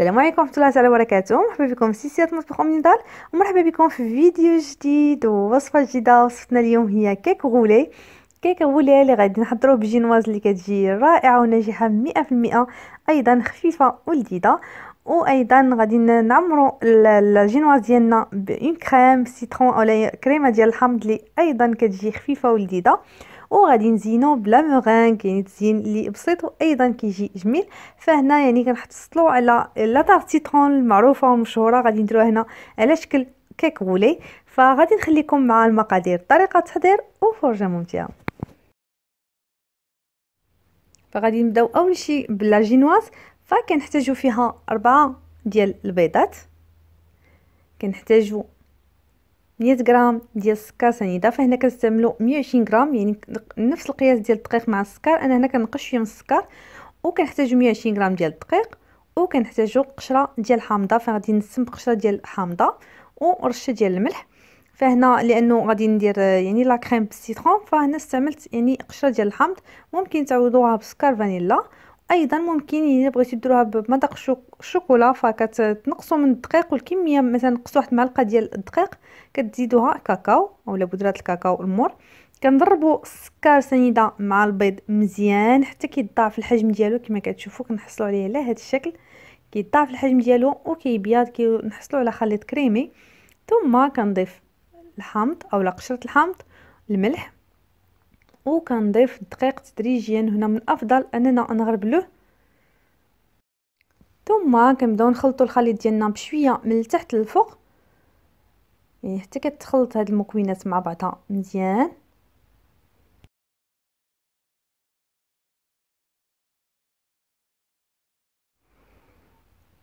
السلام عليكم ورحمه الله تعالى وبركاته مرحبا بكم في سلسله مطبخ من دار ومرحبا بكم في فيديو جديد ووصفه جديده وصفتنا اليوم هي كيك غولي كيك غولي اللي غادي نحضروه بجينواز اللي كتجي رائعه وناجحه 100% ايضا خفيفه ولذيذه وايضا غادي نعمروا الجينواز ديالنا بكريم سيترون اولا كريمه ديال الحمض اللي ايضا كتجي خفيفه ولذيذه وغادي نزينو بلا مغانك كاين تزين اللي بسيط وايضا كيجي جميل فهنا يعني كنحصلوا على لا طار المعروفه والمشهوره غادي نديروها هنا على شكل كيك غولي فغادي نخليكم مع المقادير طريقه التحضير وفرجه ممتعه فغادي نبداو اول شيء بلا جينواز فكنحتاجو فيها أربعة ديال البيضات كنحتاجو مية غرام ديال السكر سنيده فهنا كنستعملوا 120 غرام يعني نفس القياس ديال الدقيق مع السكر انا هنا كنقش شويه من السكر وكنحتاجوا 120 غرام ديال الدقيق وكنحتاجوا قشره ديال الحامضه فغادي نسم بقشره ديال الحامضه ورشه ديال الملح فهنا لانه غادي ندير يعني لا كريم بالسيترون فهنا استعملت يعني قشره ديال الحامض ممكن تعوضوها بسكر فانيلا ايضا ممكن الا بغيتو ديروها بمذاق الشوكولا فكتنقصوا من الدقيق والكميه مثلا نقصوا واحد المعلقه ديال الدقيق كتزيدوها كاكاو اولا بودره الكاكاو المر كنضربوا السكر سنيده مع البيض مزيان حتى كيضاعف الحجم ديالو كما كتشوفوا كنحصلوا عليه على هذا الشكل كيضاعف الحجم ديالو وكيبيض كنحصلوا على خليط كريمي ثم كنضيف الحامض اولا قشره الحامض الملح وكنضيف الدقيق تدريجيا هنا من الافضل اننا نغربلوه ثم كنبداو نخلطوا الخليط ديالنا بشويه من التحت للفوق يعني حتى كتخلط هاد المكونات مع بعضها مزيان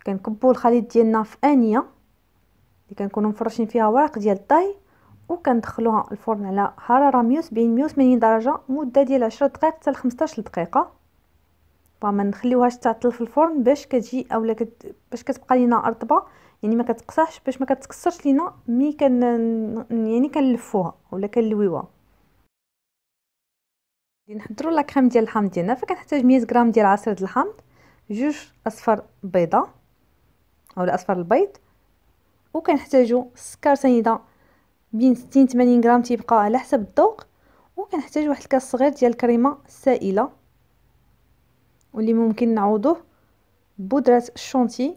كنكبوا الخليط ديالنا في انيه اللي كنكونوا مفرشين فيها ورق ديال الطهي وكندخلوها الفرن على حراره 170 180 درجه مده ديال 10 دقائق حتى ل 15 دقيقه فما نخليوهاش تعطل في الفرن باش كتجي اولا كت... باش كتبقى لينا رطبه يعني ما كتقصحش باش ما كتكسرش لينا مي كن يعني كنلفوها ولا كنلويوها نحضروا لا كريم ديال الحامض ديالنا فكنحتاج 100 غرام ديال عصير ديال الحامض جوج اصفر بيضه اولا اصفر البيض وكنحتاجوا سكر سنيده بين 60 80 غرام تيبقى على حسب الذوق وكنحتاج واحد الكاس صغير ديال الكريمه السائله واللي ممكن نعوضوه ببودره الشونتي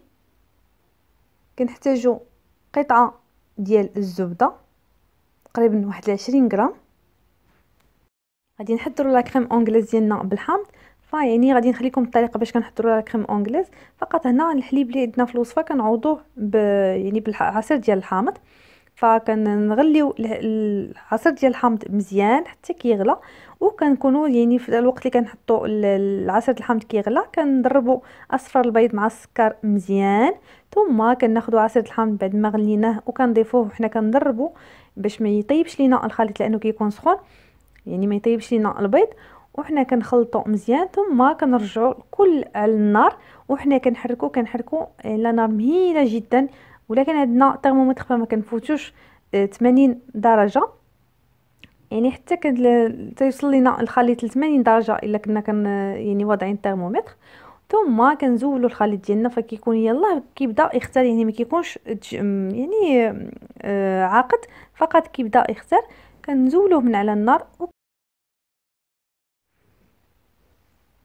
كنحتاجو قطعه ديال الزبده تقريبا واحد 20 غرام غادي نحضروا لا كريم اونغليز ديالنا بالحامض فيعني غادي نخليكم الطريقه باش كنحضروا لا كريم اونغليز فقط هنا الحليب اللي عندنا في الوصفه كنعوضوه ب يعني بالعصير ديال الحامض فكنغليو العصير ديال الحامض مزيان حتى كيغلى وكنكونوا يعني في الوقت اللي كنحطوا العصير ديال الحامض كيغلى كنضربوا اصفر البيض مع السكر مزيان ثم كناخذوا عصير الحامض بعد ما غليناه وكنضيفوه وحنا كنضربوا باش ما يطيبش لينا الخليط لانه كيكون سخون يعني ما يطيبش لينا البيض وحنا كنخلطو مزيان ثم كنرجعو الكل على النار وحنا كنحركو كنحركو على آه، نار مهيله جدا ولكن عندنا الترمومتر فما كنفوتوش 80 آه، درجه يعني حتى كان تيوصل لينا الخليط ل 80 درجه الا كنا كن آه، يعني واضعين الترمومتر ثم كنزولوا الخليط ديالنا فكيكون يلاه كيبدا يختار يعني ما كيكونش يعني آه عاقد فقط كيبدا يختار كنزولوه من على النار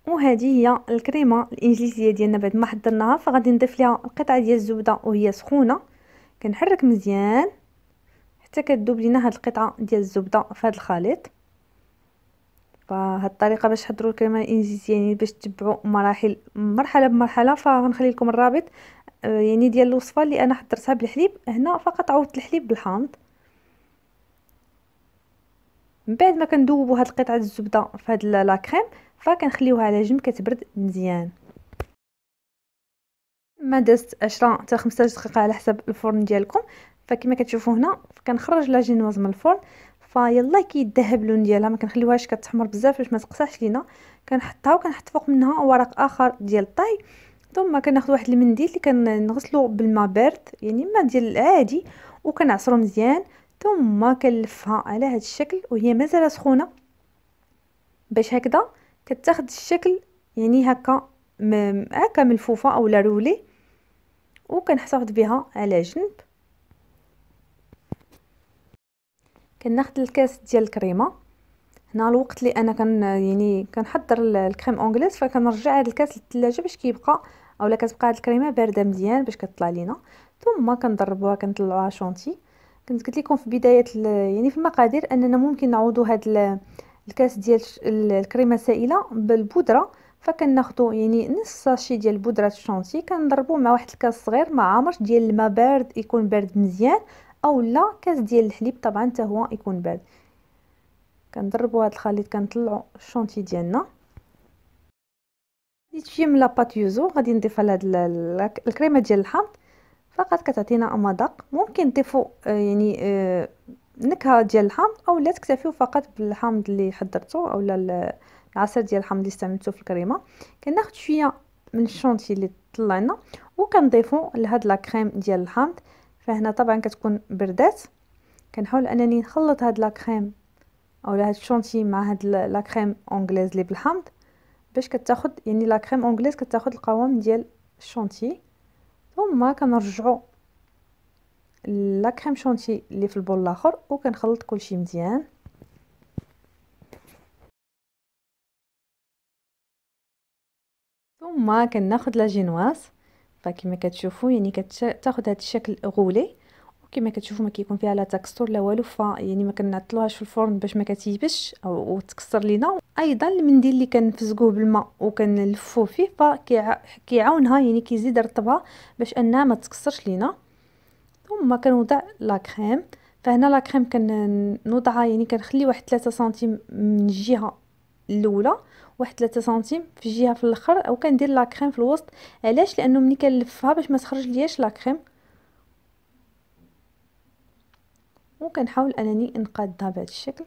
وهذه هي الكريمه الانجليزيه ديالنا بعد ما حضرناها فغادي نضيف ليها القطعه ديال الزبده وهي سخونه كنحرك مزيان حتى كتذوب لينا هاد القطعه ديال الزبده في هاد الخليط فهاد الطريقه باش تحضروا الكريمه الانجليزيه يعني باش تتبعوا مراحل مرحله بمرحله فغنخلي لكم الرابط آه، يعني ديال الوصفه اللي انا حضرتها بالحليب هنا فقط عوضت الحليب بالحامض من بعد ما كندوبو هاد ديال الزبده فهاد لا كريم فكنخليوها على جنب كتبرد مزيان ما دازت 10 حتى 15 دقيقه على حسب الفرن ديالكم فكما كتشوفوا هنا كنخرج لا جينواز من الفرن فيلا كيذهب اللون ديالها ما كنخليوهاش كتحمر بزاف باش ما تقصحش لينا كنحطها وكنحط فوق منها ورق اخر ديال الطاي ثم كناخذ واحد المنديل اللي كنغسلو بالماء بارد يعني الماء ديال العادي وكنعصرو مزيان ثم كنلفها على هذا الشكل وهي مازال سخونه باش هكذا كتاخد الشكل يعني هكا هكا ملفوفه اولا رولي وكنحتفظ بها على جنب كناخذ الكاس ديال الكريمه هنا الوقت اللي انا كان يعني كنحضر الكريم اونغليز فكنرجع هذا الكاس للثلاجه باش كيبقى اولا كتبقى هاد الكريمه بارده مزيان باش كتطلع لينا ثم كنضربوها كنطلعوها شونتي كنت قلت لكم في بدايه يعني في المقادير اننا ممكن نعوضوا هذا الكاس ديال الكريمه السائله بالبودره فكناخدو يعني نص ساشي ديال بودره الشونتي كنضربو مع واحد الكاس صغير ما عامرش ديال الماء بارد يكون بارد مزيان او لا كاس ديال الحليب طبعا حتى هو يكون بارد كنضربو هاد الخليط كنطلعو الشونتي ديالنا هادي تجي من لاباط يوزو غادي نضيفها لهاد الكريمه ديال الحامض فقط كتعطينا مذاق ممكن نضيفو آه، يعني آه، نكهه ديال الحامض او لا تكتفيو فقط بالحامض اللي حضرته او العصير ديال الحامض اللي استعملته في الكريمه كناخذ شويه من الشونتي اللي طلعنا وكنضيفو لهاد لا كريم ديال الحامض فهنا طبعا كتكون بردات كنحاول انني نخلط هاد لا كريم او هاد الشونتي مع هاد لا كريم اونغليز اللي بالحامض باش كتاخد يعني لا كريم اونغليز كتاخد القوام ديال الشونتي ثم كنرجعو لا كريم شونتي اللي في البول الاخر وكنخلط كلشي مزيان ثم كناخذ لا جينواس فكما كتشوفوا يعني كتاخذ هذا الشكل غولي كما كتشوفوا ما كيكون فيها لا تكستور لا والو ف يعني ما كنعطلوهاش في الفرن باش ما كتيبش او تكسر لينا ايضا المنديل اللي كنفزقوه بالماء وكنلفوه فيه كيعاونها يعني كيزيد رطبها باش انها ما تكسرش لينا ثم كنوضع لا كريم فهنا لا كريم كنوضعها يعني كنخلي واحد 3 سنتيم من الجهه الاولى واحد 3 سنتيم في الجهه في الاخر او كندير لا كريم في الوسط علاش لانه ملي كنلفها باش ما تخرج لياش لا كريم وكنحاول انني نقادها بهذا الشكل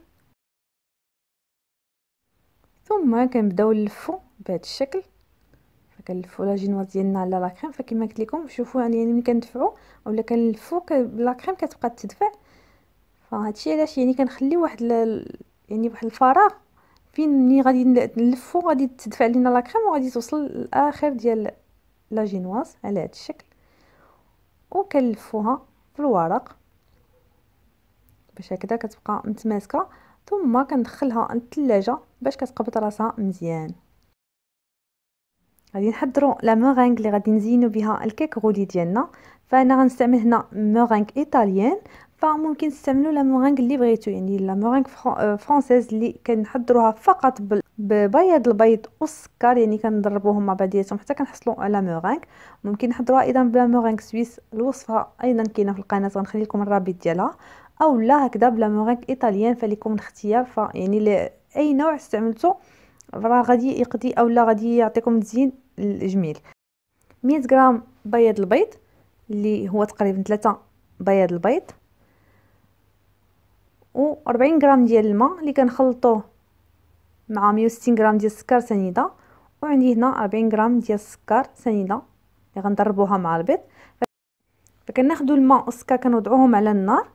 ثم كنبداو نلفو بهذا الشكل فكنلفو لا جينوار ديالنا على لا كريم فكما قلت لكم شوفوا يعني ملي كندفعو اولا كنلفو لا كريم كتبقى تدفع فهادشي علاش يعني كنخلي واحد يعني واحد الفراغ فين ملي غادي نلفو غادي تدفع لينا لا كريم وغادي توصل لاخر ديال لا جينواز على هذا الشكل وكنلفوها في الورق باش هكذا كتبقى متماسكه ثم كندخلها للثلاجه باش كتقبض راسها مزيان غادي نحضروا لا مورينغ اللي غادي نزينو بها الكيك غولي ديالنا فانا غنستعمل هنا مورينغ ايطاليان فممكن تستعملوا لا مورينغ اللي بغيتو يعني لا مورينغ فرونسيز آه، اللي كنحضروها فقط ببياض البيض والسكر يعني كنضربوهم مع بعضياتهم حتى كنحصلوا على مورينغ ممكن نحضروها ايضا بلا مورينغ سويس الوصفه ايضا كاينه في القناه غنخلي لكم الرابط ديالها او لا هكذا بلا مورينغ ايطاليان فليكم الاختيار ف يعني اي نوع استعملته راه غادي يقضي او لا غادي يعطيكم تزيين جميل 100 غرام بياض البيض اللي هو تقريبا 3 بياض البيض و 40 غرام ديال الماء اللي كنخلطوه مع 160 غرام ديال السكر سنيده وعندي هنا 40 غرام ديال السكر سنيده اللي غنضربوها مع البيض فكناخذوا الماء والسكر كنوضعوهم على النار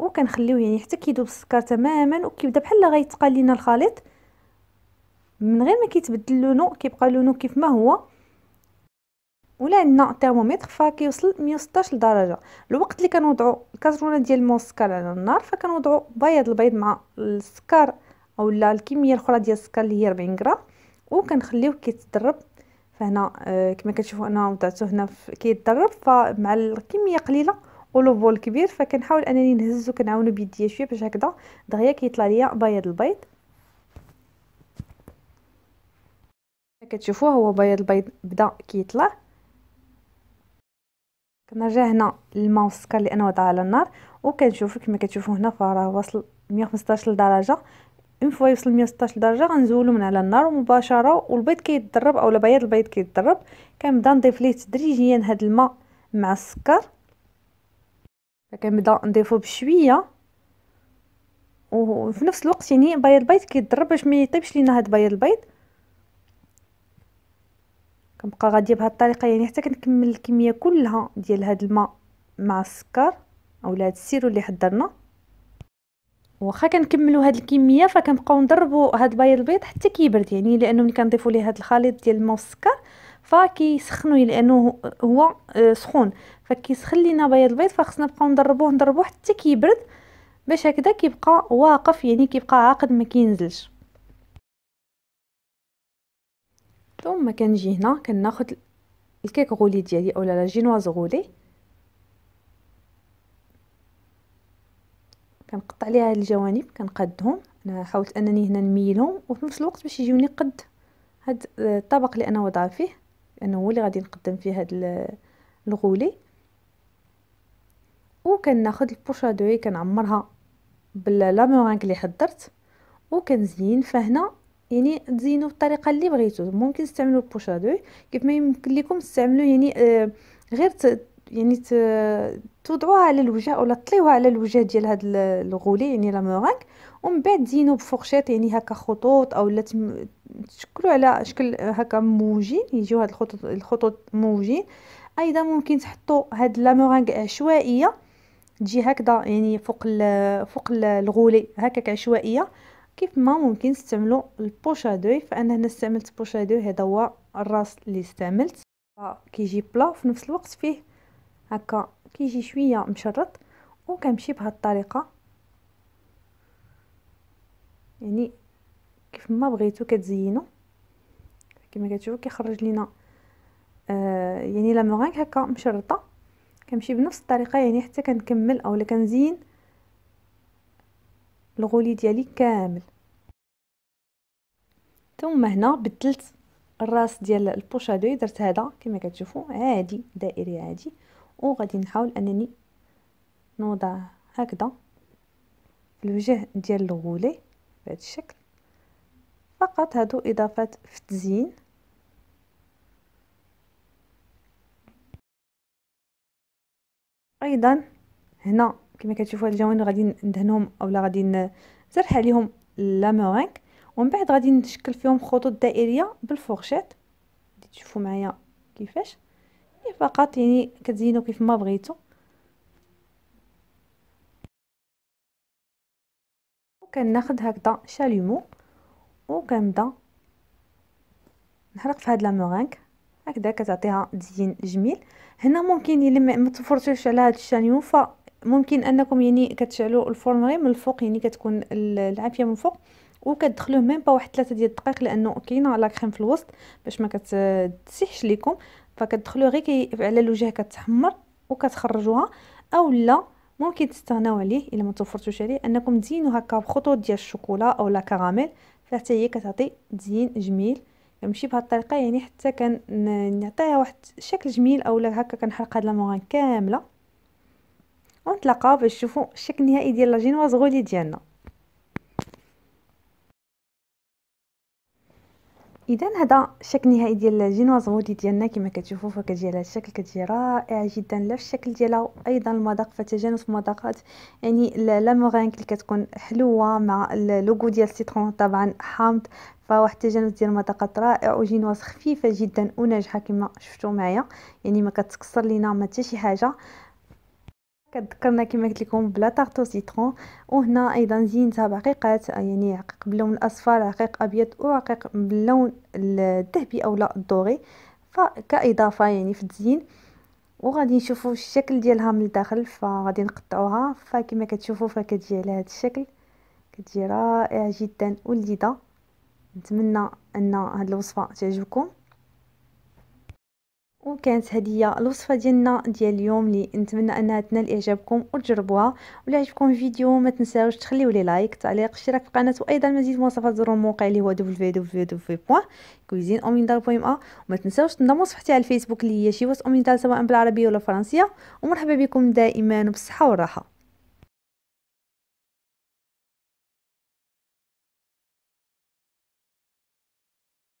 وكنخليوه يعني حتى كيذوب السكر تماما وكيبدا بحال غيتقال لينا الخليط من غير ما كيتبدل لونو كيبقى لونو كيف ما هو ولا عندنا ترمومتر فكيوصل 116 درجه الوقت اللي كنوضعوا الكازرونه ديال الموسكار على النار فكنوضعوا بياض البيض مع السكر اولا الكميه الاخرى ديال السكر اللي هي 40 غرام وكنخليوه كيتضرب فهنا آه، كما كتشوفوا انا وضعته هنا كيتضرب فمع الكميه قليله بول كبير فكنحاول انني نهزو كنعاونو بيديا شويه باش هكذا دغيا كيطلع ليا بياض البيض كتشوفوه هو بياض البيض بدا كيطلع كنرجع هنا للماء والسكر اللي انا وضعها على النار وكنشوفو كما كتشوفو هنا فراه واصل 115 درجه اون فوا يوصل 116 درجه غنزولو من على النار مباشره والبيض كيتدرب اولا بياض البيض كيتدرب كنبدا نضيف ليه تدريجيا هاد الماء مع السكر فكنبدا نضيفو بشويه وفي نفس الوقت يعني بياض البيض كيضرب باش ما يطيبش لينا هاد بياض البيض كنبقى غاديه بهاد الطريقه يعني حتى كنكمل الكميه كلها ديال هاد الماء مع السكر اولا هاد السيرو اللي حضرنا واخا كنكملوا هاد الكميه فكنبقاو نضربوا هاد بياض البيض حتى كيبرد يعني لانه ملي كنضيفوا ليه هاد الخليط ديال الماء والسكر يسخنوا لانه هو آه، سخون فكيسخن لينا بياض البيض فخصنا نبقاو نضربوه نضربوه حتى كيبرد باش هكذا كيبقى واقف يعني كيبقى عاقد ما كينزلش ثم كنجي هنا كناخذ الكيك غولي ديالي اولا لا جينواز غولي كنقطع ليها هاد الجوانب كنقدهم انا حاولت انني هنا نميلهم وفي نفس الوقت باش يجيوني قد هاد آه، الطبق اللي انا وضع فيه لانه هو اللي غادي نقدم فيه هاد الغولي وكناخد البوشا دوي كنعمرها باللامورينك اللي حضرت وكنزين فهنا يعني تزينوا بالطريقه اللي بغيتو ممكن تستعملوا البوشا دوي كيف ما يمكن لكم تستعملوا يعني آه غير يعني توضعوها على الوجه ولا طليوها على الوجه ديال هاد الغولي يعني لا مورانك ومن بعد زينو بفورشيط يعني هكا خطوط اولا تشكلوا على شكل هكا موجين يجيو هاد الخطوط الخطوط موجين ايضا ممكن تحطوا هاد لا عشوائيه تجي هكذا يعني فوق فوق الغولي هكاك عشوائيه كيف ما ممكن تستعملوا البوشادوي فانا هنا استعملت بوشادوي هذا هو الراس اللي استعملت آه، كيجي بلا وفي نفس الوقت فيه هكا كيجي شويه مشرط وكنمشي بهاد الطريقه يعني كيف ما بغيتو كتزينو كما كتشوفوا كيخرج لينا آه يعني لا مغانك هكا مشرطه كنمشي بنفس الطريقه يعني حتى كنكمل اولا كنزين الغولي ديالي كامل ثم هنا بدلت الراس ديال البوشادوي درت هذا كما كتشوفوا عادي دائري عادي وغادي نحاول انني نوضع هكذا الوجه ديال الغولي بهذا الشكل فقط هادو اضافات في التزيين ايضا هنا كما كتشوفوا هاد الجوانب غادي ندهنهم اولا غادي نزرح عليهم مورينك ومن بعد غادي نشكل فيهم خطوط دائريه بالفورشيت تشوفوا معايا كيفاش فقط يعني كتزينو كيف ما بغيتو وكناخد هكذا شاليمو وكنبدا نحرق في هاد لامورانك هكذا كتعطيها تزيين جميل هنا ممكن الا ما توفرتوش على هاد الشاليمو فممكن انكم يعني كتشعلوا الفرن غير من الفوق يعني كتكون العافيه من الفوق وكتدخلوه ميم با واحد 3 ديال الدقائق لانه كاينه لا كريم في الوسط باش ما كتسيحش ليكم فكتدخلو غير على الوجه كتحمر وكتخرجوها اولا ممكن تستغناو عليه الا ما توفرتوش عليه انكم تزينو هكا بخطوط ديال الشوكولا اولا كراميل فحتى هي كتعطي تزيين جميل كنمشي بهاد الطريقه يعني حتى كنعطيها واحد الشكل جميل اولا هكا كنحرق هاد لاموران كامله ونتلاقاو باش تشوفوا الشكل النهائي ديال لا جينواز غولي ديالنا اذا هذا الشكل النهائي ديال الجينواز غودي ديالنا كما كتشوفوا فكتجي على الشكل كتجي رائعه جدا لا في الشكل ديالها ايضا المذاق فتجانس المذاقات يعني لا مغانك اللي كتكون حلوه مع اللوغو ديال سيترون طبعا حامض فواحد التجانس ديال المذاقات رائع وجينواز خفيفه جدا وناجحه كما شفتوا معايا يعني ما كتكسر لينا ما حتى شي حاجه كتذكرنا كما قلت لكم بلا او سيترون وهنا ايضا زينتها بعقيقات آه، يعني عقيق باللون الاصفر عقيق ابيض وعقيق باللون الذهبي او لا الدوري فكاضافه يعني في التزيين وغادي نشوفوا الشكل ديالها من الداخل فغادي نقطعوها فكما كتشوفوا فكتجي على هذا الشكل كتجي رائعه جدا ولذيذه نتمنى ان هذه الوصفه تعجبكم وكانت هدية الوصفة ديالنا ديال اليوم اللي نتمنى انها تنال اعجابكم وتجربوها ولا عجبكم الفيديو ما تنساوش تخليو لي لايك تعليق اشتراك في القناه وايضا مزيد وصفات زوروا الموقع اللي هو www.cuisineomindar.ma وما تنساوش تنضموا صفحتي على الفيسبوك اللي هي شيوات اومينتال سواء بالعربيه ولا الفرنسيه ومرحبا بكم دائما وبالصحه والراحه